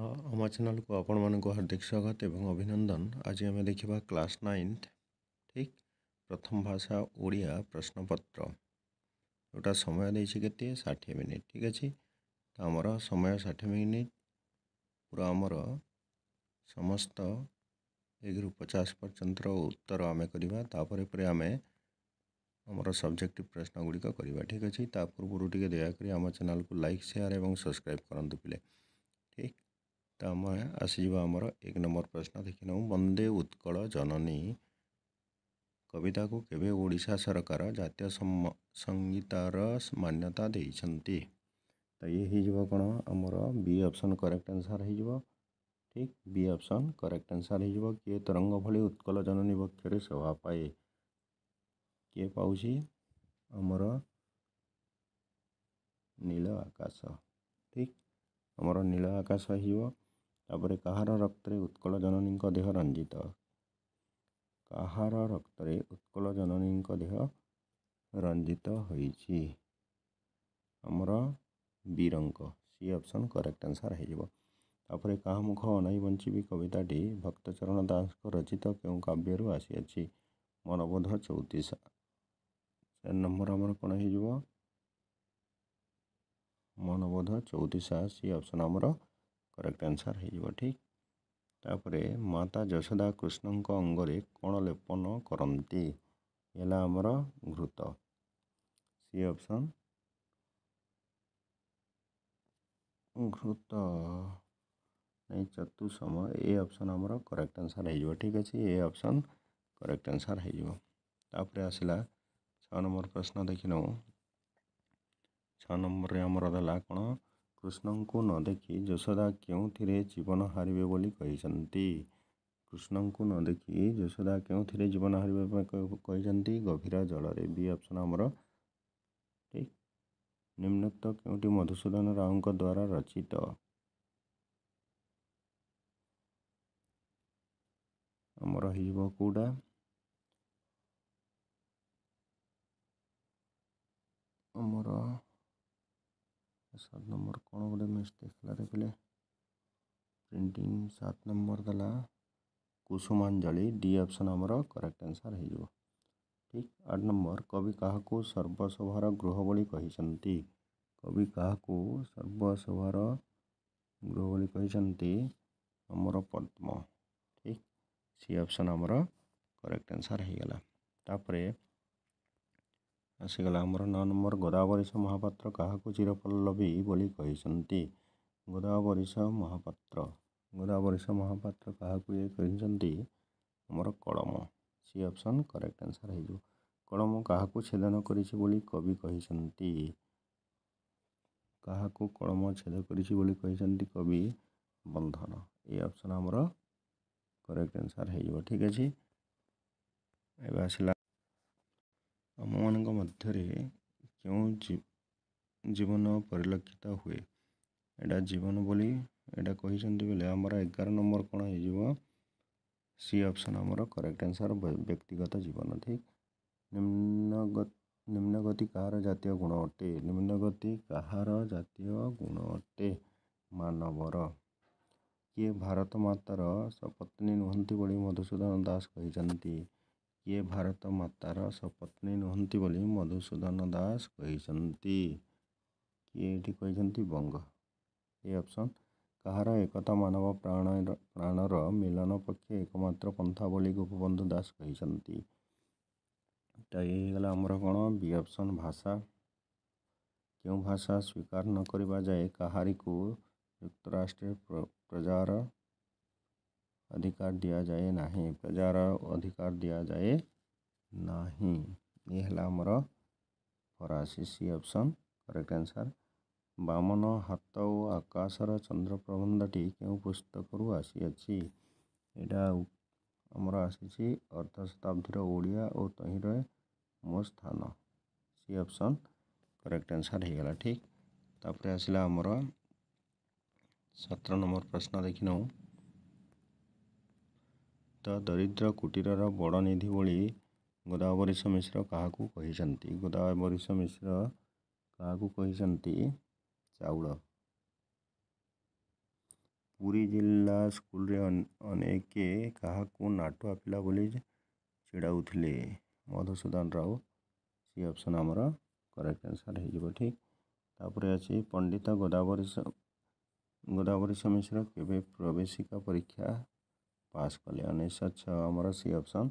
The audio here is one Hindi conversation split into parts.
हाँ आम चैनल को आपण मानक हार्दिक स्वागत और अभिनंदन आज आम देखा क्लास नाइन्थ ठीक प्रथम भाषा ओडिया प्रश्नपत्र जोटा समय देखिए षाठी मिनिट ठीक अच्छे तो आमर समय षाठ मिनिट पूरा आमर समस्त एक रु पचास पर्यटर उत्तर आम करतापर पर आम आमर सब्जेक्ट प्रश्न गुड़िक ठीक अच्छे पूर्व टी दयाक आम चेल को लाइक सेयार और सब्सक्राइब करूँ पे तो आम एक नंबर प्रश्न ना वंदे उत्कल जननी कविता को केवे ओडा सरकार जय संगीतार मान्यता दे तो ये कौन आमर बी ऑप्शन करेक्ट आंसर हो ठीक बी ऑप्शन करेक्ट आंसर हो किए तरंग भाई उत्कल जननी पक्ष सेवा पाए किए पासी आमर नील आकाश ठीक आमर नील आकाश हो ତା'ପରେ କାହାର ରକ୍ତରେ ଉତ୍କଳ ଜନନୀଙ୍କ ଦେହ ରଞ୍ଜିତ କାହାର ରକ୍ତରେ ଉତ୍କଳ ଜନନୀଙ୍କ ଦେହ ରଞ୍ଜିତ ହୋଇଛି ଆମର ବୀରଙ୍କ ସି ଅପସନ୍ କରେକ୍ଟ ଆନ୍ସର୍ ହେଇଯିବ ତାପରେ କାହା ମୁଖ ଅନାଇ ବଞ୍ଚିବି କବିତାଟି ଭକ୍ତଚରଣ ଦାସଙ୍କ ରଚିତ କେଉଁ କାବ୍ୟରୁ ଆସିଅଛି ମନବୋଧ ଚଉତିଶା ଚାରି ନମ୍ବର ଆମର କ'ଣ ହେଇଯିବ ମନବୋଧ ଚଉତିଶା ସି ଅପସନ୍ ଆମର करेक्ट आन्सर है ठीक त माता जसोधा कृष्णको अङ्गले कन् लेपन कति अब घृत सी अप्सन घृत नै चतुसम ए अप्सन आम करेक्ट आन्सर है ठीक अहिले ए अप्सन करेक्ट आन्सर है तसलाम्बर प्रश्न देखिनेबु छम्बर देला कन् କୃଷ୍ଣଙ୍କୁ ନ ଦେଖି ଯଶୋଦା କେଉଁଥିରେ ଜୀବନ ହାରିବେ ବୋଲି କହିଛନ୍ତି କୃଷ୍ଣଙ୍କୁ ନ ଦେଖି ଯଶୋଦା କେଉଁଥିରେ ଜୀବନ ହାରିବା ପାଇଁ କହିଛନ୍ତି ଗଭୀର ଜଳରେ ବି ଅପସନ୍ ଆମର ଠିକ୍ ନିମ୍ନୋକ୍ତ କେଉଁଟି ମଧୁସୂଦନ ରାଓଙ୍କ ଦ୍ୱାରା ରଚିତ ଆମର ହେଇଯିବ କେଉଁଟା ଆମର सात नंबर कौन गोटे मिस्टेक है देखिले प्रिंटिंग सात नंबर दला कुसुमांजलि डी ऑप्शन आमर करेक्ट आंसर हो ठीक आठ नंबर कवि क्या सर्वसभार गृह भी कवि क्या सर्वसभार गृह भी अमर पद्म ठीक सी ऑप्शन आमर करेक्ट आंसर हो तापर ଆସିଗଲା ଆମର ନଅ ନମ୍ବର ଗୋଦାବରିଶ ମହାପାତ୍ର କାହାକୁ ଚିରପଲ୍ଲବୀ ବୋଲି କହିଛନ୍ତି ଗୋଦାବରିଶ ମହାପାତ୍ର ଗୋଦାବରିଶ ମହାପାତ୍ର କାହାକୁ ଇଏ କହିଛନ୍ତି ଆମର କଳମ ସି ଅପସନ୍ କରେକ୍ଟ ଆନ୍ସର ହେଇଯିବ କଳମ କାହାକୁ ଛେଦନ କରିଛି ବୋଲି କବି କହିଛନ୍ତି କାହାକୁ କଳମ ଛେଦ କରିଛି ବୋଲି କହିଛନ୍ତି କବି ବନ୍ଧନ ଏ ଅପସନ୍ ଆମର କରେକ୍ଟ ଆନ୍ସର ହେଇଯିବ ଠିକ୍ ଅଛି ଏବେ ଆସିଲା के जीवन परलक्षित हे ए जीवन बोली बेला एघार नम्बर कन हैजन आमर करेक्ट एन्सर व्यक्तिगत जीवन ठिक निम्न निम्नगति कहाँ जातीय गुण अटे निम्नगति कहाँ जातीय गुण अटे मानवर य भारत मतार सपत्नी नुहन्ति मधुसूदन दास कि କିଏ ଭାରତ ମାତାର ସପତ୍ନୀ ନୁହନ୍ତି ବୋଲି ମଧୁସୂଦନ ଦାସ କହିଛନ୍ତି କିଏ ଏଠି କହିଛନ୍ତି ବଙ୍ଗ ଏ ଅପସନ୍ କାହାର ଏକତା ମାନବ ପ୍ରାଣର ପ୍ରାଣର ମିଳନ ପକ୍ଷେ ଏକମାତ୍ର ପନ୍ଥା ବୋଲି ଗୋପବନ୍ଧୁ ଦାସ କହିଛନ୍ତି ତ ଏ ହେଇଗଲା ଆମର କ'ଣ ବି ଅପସନ୍ ଭାଷା କେଉଁ ଭାଷା ସ୍ୱୀକାର ନ କରିବା ଯାଏ କାହାରିକୁ ଯୁକ୍ତରାଷ୍ଟ୍ରରେ ପ୍ରଜାର अधिकार दिया जाए ना प्रजार अधिकार दिया जाए ना ये आमर फरासी सी अपसन करेक्ट आंसर बामन हाथ और आकाशर चंद्र प्रबंध टी के पुस्तक रू आसी आमर आसी अर्धशताब्दी ओडिया और तहीं मो स्थान सी अपसन करेक्ट आंसर हो गला ठीक तापर आसला आमर सतर नंबर प्रश्न देखी नौ ତ ଦରିଦ୍ର କୁଟୀରର ବଡ଼ ନିଧି ବୋଲି ଗୋଦାବରିଶ ମିଶ୍ର କାହାକୁ କହିଛନ୍ତି ଗୋଦାବରିଶ ମିଶ୍ର କାହାକୁ କହିଛନ୍ତି ଚାଉଳ ପୁରୀ ଜିଲ୍ଲା ସ୍କୁଲରେ ଅନେକ କାହାକୁ ନାଟୁଆ ପିଲା ବୋଲି ଛିଡ଼ାଉଥିଲେ ମଧୁସୂଦନ ରାଓ ସି ଅପସନ୍ ଆମର କରେକ୍ଟ ଆନ୍ସର୍ ହୋଇଯିବ ଠିକ୍ ତାପରେ ଅଛି ପଣ୍ଡିତ ଗୋଦାବରିଶ ଗୋଦାବରିଶ ମିଶ୍ର କେବେ ପ୍ରବେଶିକା ପରୀକ୍ଷା ପାସ୍ କଲେ ଉଣେଇଶହ ଛଅ ଆମର ସି ଅପସନ୍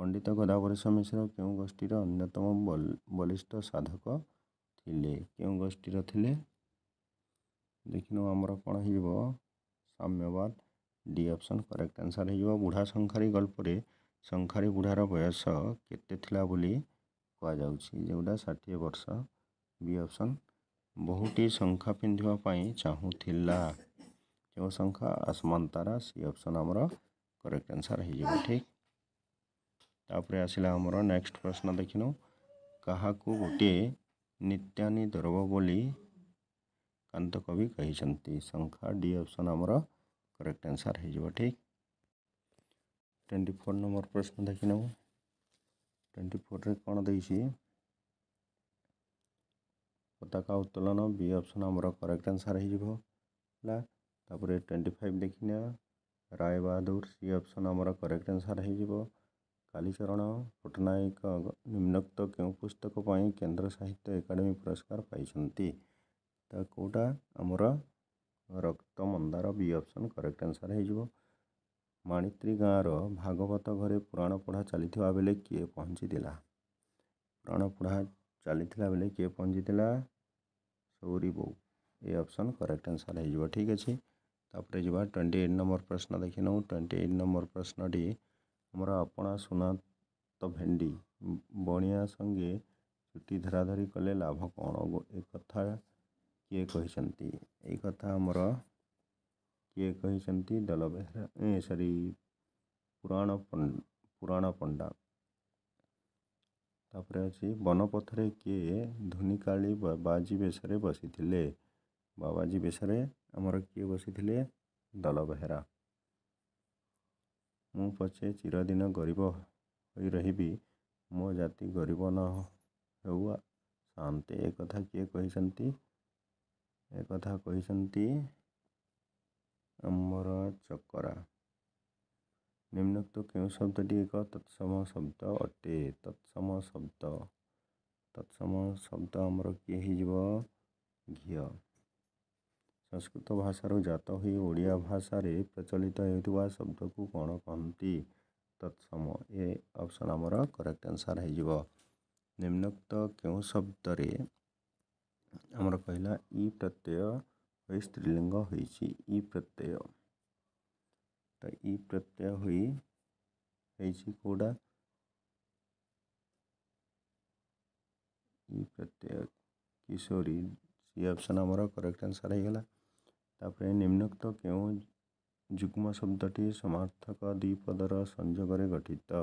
ପଣ୍ଡିତ ଗୋଦାବରୀଶ ମିଶ୍ର କେଉଁ ଗୋଷ୍ଠୀର ଅନ୍ୟତମ ବଳିଷ୍ଠ ସାଧକ ଥିଲେ କେଉଁ ଗୋଷ୍ଠୀର ଥିଲେ ଦେଖିନୁ ଆମର କ'ଣ ହେଇଯିବ ସାମ୍ୟବାଦ ଡି ଅପସନ୍ କରେକ୍ଟ ଆନ୍ସର୍ ହେଇଯିବ ବୁଢ଼ା ଶଙ୍ଖାରୀ ଗଳ୍ପରେ ଶଙ୍ଖାରୀ ବୁଢ଼ାର ବୟସ କେତେ ଥିଲା ବୋଲି କୁହାଯାଉଛି ଯେଉଁଟା ଷାଠିଏ ବର୍ଷ ବି ଅପସନ୍ ବହୁଟି ଶଙ୍ଖା ପିନ୍ଧିବା ପାଇଁ ଚାହୁଁଥିଲା ଯେଉଁ ଶଙ୍ଖା ଆସମାନ ତାରା ସି ଅପସନ୍ ଆମର करेक्ट आंसर हो ठीक तापर आसला आमर नेक्स्ट प्रश्न देख क्या गोटे नित्यानि द्रव बोली कांत कवि कही संख्या डी ऑप्शन आमर करेक्ट आंसर हो ठीक ट्वेंटी नंबर प्रश्न देख ट्वेंटी फोर में कौन देसी पता उत्तोलन बी ऑप्शन आमर करेक्ट आंसर होगा ट्वेंटी फाइव देखने राय बहादुर सी अप्सन आम करेक्ट आंसर होलीचरण पट्टनायक निम्नोक्त क्यों पुस्तक केन्द्र साहित्य एकाडेमी पुरस्कार पाई तो कौटा आमर रक्त मंदार बी अप्सन करेक्ट आंसर हो मणित्री गाँव रागवत घरे पुराण पढ़ा चली बेले किए पहुँची पुराण पढ़ा चली किए पहुँची सौरी बो ये ऑप्शन करेक्ट आंसर हो ठीक अच्छे ତାପରେ ଯିବା ଟ୍ୱେଣ୍ଟି ଏଇଟ୍ ନମ୍ବର ପ୍ରଶ୍ନ ଦେଖିନେଉ ଟ୍ୱେଣ୍ଟି ଏଇଟ୍ ନମ୍ବର ପ୍ରଶ୍ନଟି ଆମର ଆପଣା ସୁନା ତ ଭେଣ୍ଡି ବଣିଆ ସଙ୍ଗେ ଚୁଟି ଧରାଧରି କଲେ ଲାଭ କ'ଣ ଏ କଥା କିଏ କହିଛନ୍ତି ଏଇ କଥା ଆମର କିଏ କହିଛନ୍ତି ଦଲ ବେହେରା ସରି ପୁରାଣ ପୁରାଣ ପଣ୍ଡା ତାପରେ ଅଛି ବନପଥରେ କିଏ ଧୁନିକାଳି ବାବାଜୀ ବେଶରେ ବସିଥିଲେ ବାବାଜୀ ବେଶରେ ଆମର କିଏ ବସିଥିଲେ ଦଲ ବେହେରା ମୁଁ ପଛେ ଚିରଦିନ ଗରିବ ହୋଇ ରହିବି ମୋ ଜାତି ଗରିବ ନ ହେଉ ସାନ୍ତେ ଏକଥା କିଏ କହିଛନ୍ତି ଏକଥା କହିଛନ୍ତି ଆମର ଚକରା ନିମ୍ନକ୍ତ କେଉଁ ଶବ୍ଦଟି ଏକ ତତ୍ସମ ଶବ୍ଦ ଅଟେ ତତ୍ସମ ଶବ୍ଦ ତତ୍ସମ ଶବ୍ଦ ଆମର କିଏ ହେଇଯିବ ଘିଅ संस्कृत भाषा जत हुई ओडिया भाषा प्रचलित होता शब्द को कौन कहती तत्सम ए अपसन आमर करेक्ट आंसर होम्नोक्त क्यों शब्द आमर कहला इ प्रत्यय हुई स्त्रीलिंग हो प्रत्यय तो इ प्रत्यय हुई होई कौटा इ प्रत्यय किशोरी सी अपसन आमर करेक्ट आंसर होगा ତା'ପରେ ନିମ୍ନୋକ୍ତ କେଉଁ ଯୁଗ୍ମ ଶବ୍ଦଟି ସମାର୍ଥକ ଦ୍ୱିପଦର ସଂଯୋଗରେ ଗଠିତ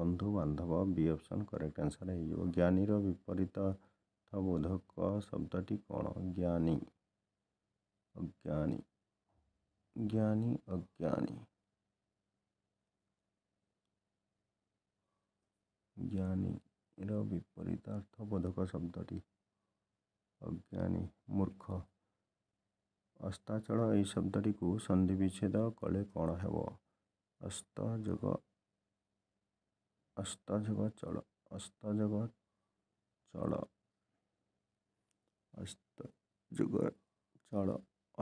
ବନ୍ଧୁ ବାନ୍ଧବ ବି ଅପସନ୍ କରେକ୍ଟ ଆନ୍ସର୍ ହେଇଯିବ ଜ୍ଞାନୀର ବିପରୀତ ଅର୍ଥବୋଧକ ଶବ୍ଦଟି କ'ଣ ଜ୍ଞାନୀ ଅଜ୍ଞାନୀ ଜ୍ଞାନୀ ଅଜ୍ଞାନୀ ଜ୍ଞାନୀର ବିପରୀତ ଅର୍ଥବୋଧକ ଶବ୍ଦଟି ଅଜ୍ଞାନୀ ମୂର୍ଖ अस्ताचल यह शब्दी को संधि विच्छेद कले कौन हे अस्त जग अस्त जग चल अस्त जग चल अस्त जग चल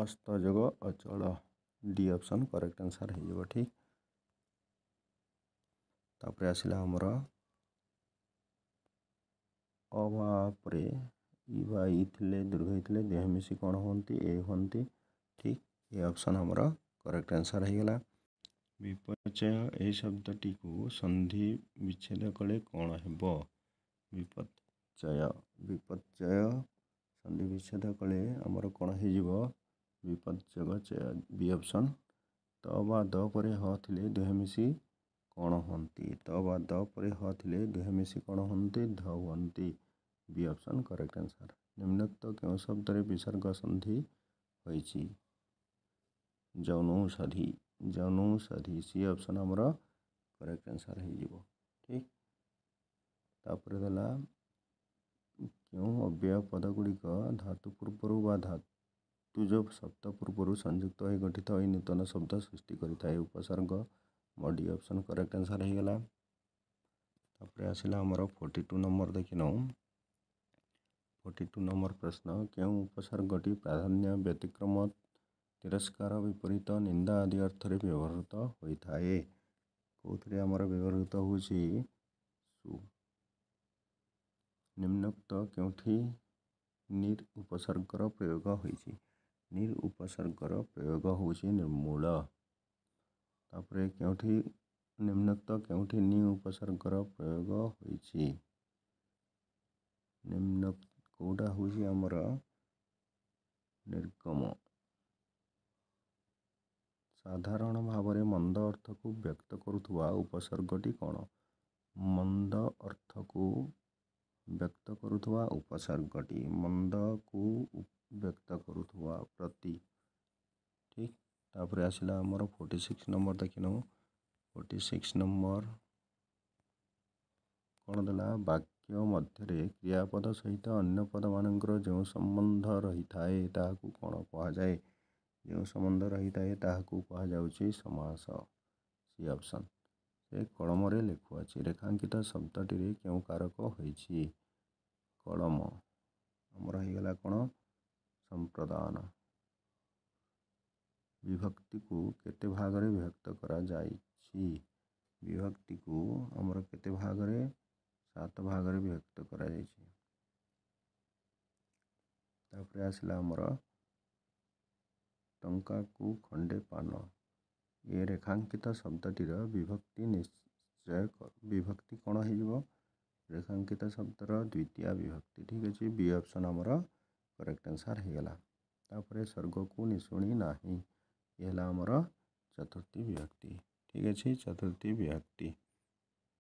अस्त जग अचल डी ऑप्शन करेक्ट आंसर हो ठीक आसला आमर अभाव वाई थे दीर्घ थे देह मिसी कौन हमें ए हमें ठीक ये अप्सन आमर करेक्ट आंसर हो गला विपर्चय ए शब्द टी सन्धि विच्छेद कले कौन विपर्चय विपर्चय सन्धि विच्छेद कले आमर कौन हो विपच्चय बी अपसन त बा दर हे देह मिसी कौन हमें त बा दर हे देह मिसी कौन हमें ध बी ऑप्शन करेक्ट आंसर निम्नोक्त क्यों शब्द विसर्ग संधि होइछि जनौषधि जनौषधि सी ऑप्शन आमर करेक्ट आंसर हो ठीक तापर दला क्यों अव्यय पद गुड़िक धातु पूर्व बा धातुज शब्द पूर्व संयुक्त हो गठित हो नूतन शब्द सृष्टि करसर्ग उपसर्ग मडी ऑप्शन करेक्ट आंसर हो गला आसला आमर फोर्टी टू नंबर देखी नौ फोर्टी टू नंबर प्रश्न क्यों प्राधान्य व्यतिक्रम तिरस्कार विपरीत निंदा आदि अर्थ में होता है कौन आम व्यवहृत हो निम्नोक्त क्यों उपसर्गर प्रयोग हो उपसर्गर प्रयोग होमूल तापर क्यों निम्नोक्त क्यों उपसर्गर प्रयोग होम्नोक्त केटा हौ चाहिँ अब निगम साधारण भावना मन्द अर्थको व्यक्त गरुवा उपसर्गटि मंद अर्थ को व्यक्त गरुवा उपसर्गटी मन्दको व्यक्त गरुवा प्रति ठिक त फोर्टी सिक्स नम्बर देखिन फोर्टी सिक्स नम्बर कन् ବାକ୍ୟ ମଧ୍ୟରେ କ୍ରିୟାପଦ ସହିତ ଅନ୍ୟ ପଦମାନଙ୍କର ଯେଉଁ ସମ୍ବନ୍ଧ ରହିଥାଏ ତାହାକୁ କ'ଣ କୁହାଯାଏ ଯେଉଁ ସମ୍ବନ୍ଧ ରହିଥାଏ ତାହାକୁ କୁହାଯାଉଛି ସମାସ ସି ଅପସନ୍ ସେ କଳମରେ ଲେଖୁଅଛି ରେଖାଙ୍କିତ ଶବ୍ଦଟିରେ କେଉଁ କାରକ ହୋଇଛି କଳମ ଆମର ହେଇଗଲା କ'ଣ ସମ୍ପ୍ରଦାନ ବିଭକ୍ତିକୁ କେତେ ଭାଗରେ ବିଭକ୍ତ କରାଯାଇଛି ବିଭକ୍ତିକୁ ଆମର କେତେ ଭାଗରେ सात भाग विभक्त करपर टा को खंडे पान ये रेखांकित शब्दीर विभक्ति निश्चय विभक्ति कौन हो रेखांकित शब्दर द्वितीय विभक्ति ठीक अच्छे बी अपसन आमर करेक्ट आंसर होगलापर स्वर्ग को निशुणी ना ये आमर चतुर्थी विभक्ति ठीक अच्छे चतुर्थी विभक्ति